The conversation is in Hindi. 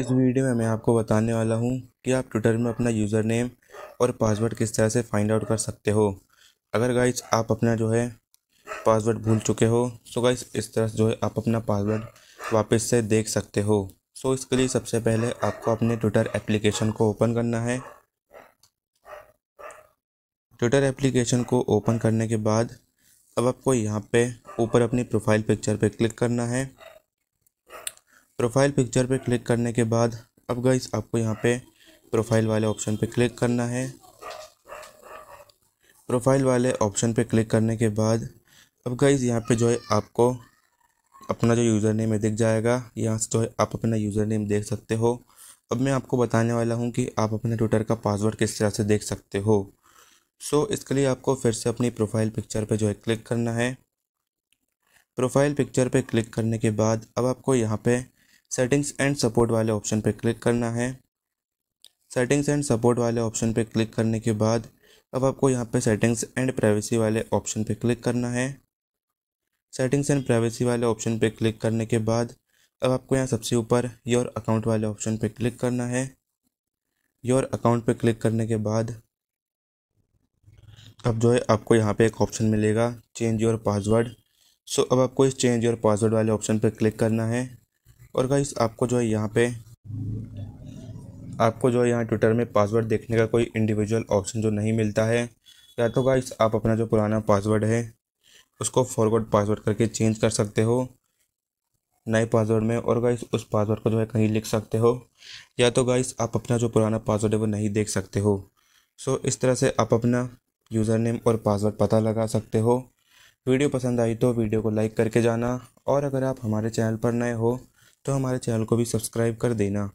इस वीडियो में मैं आपको बताने वाला हूँ कि आप ट्विटर में अपना यूज़र नेम और पासवर्ड किस तरह से फाइंड आउट कर सकते हो अगर गाइज आप अपना जो है पासवर्ड भूल चुके हो सो तो गाइज इस तरह से जो है आप अपना पासवर्ड वापस से देख सकते हो सो तो इसके लिए सबसे पहले आपको अपने ट्विटर एप्लीकेशन को ओपन करना है ट्विटर एप्लीकेशन को ओपन करने के बाद अब आपको यहाँ पे ऊपर अपनी प्रोफाइल पिक्चर पे क्लिक करना है प्रोफाइल पिक्चर पर क्लिक करने के बाद अब गाइस आपको यहाँ पे प्रोफाइल वाले ऑप्शन पे क्लिक करना है प्रोफाइल वाले ऑप्शन पे क्लिक करने के बाद अब गाइस यहाँ पे जो है आपको अपना जो यूज़र नेम है दिख जाएगा यहाँ से जो है आप अपना यूज़र नेम देख सकते हो अब मैं आपको बताने वाला हूँ कि आप अपने ट्विटर का पासवर्ड किस तरह से देख सकते हो सो so, इसके लिए आपको फिर से अपनी प्रोफाइल पिक्चर पर जो है क्लिक करना है प्रोफाइल पिक्चर पर क्लिक करने के बाद अब आपको यहाँ पर सेटिंग्स एंड सपोर्ट वाले ऑप्शन पर क्लिक करना है सेटिंग्स एंड सपोर्ट वाले ऑप्शन पर क्लिक करने के बाद अब आपको यहाँ पे सेटिंग्स एंड प्राइवेसी वाले ऑप्शन पर क्लिक करना है सेटिंग्स एंड प्राइवेसी वाले ऑप्शन पर क्लिक करने के बाद अब आपको यहाँ सबसे ऊपर योर अकाउंट वाले ऑप्शन पर क्लिक करना है योर अकाउंट पर क्लिक करने के बाद अब जो है आपको यहाँ पे एक ऑप्शन मिलेगा चेंज योर पासवर्ड सो अब आपको इस चेंज योर पासवर्ड वाले ऑप्शन पर क्लिक करना है और गाइस आपको जो है यहाँ पे आपको जो है यहाँ ट्विटर में पासवर्ड देखने का कोई इंडिविजुअल ऑप्शन जो नहीं मिलता है या तो गाइस आप अपना जो पुराना पासवर्ड है उसको फॉरवर्ड पासवर्ड करके चेंज कर सकते हो नए पासवर्ड में और गाइस उस पासवर्ड को जो है कहीं लिख सकते हो या तो गाइस आप अपना जो पुराना पासवर्ड है वो नहीं देख सकते हो सो इस तरह से आप अपना यूज़र नेम और पासवर्ड पता लगा सकते हो वीडियो पसंद आई तो वीडियो को लाइक करके जाना और अगर आप हमारे चैनल पर नए हो तो हमारे चैनल को भी सब्सक्राइब कर देना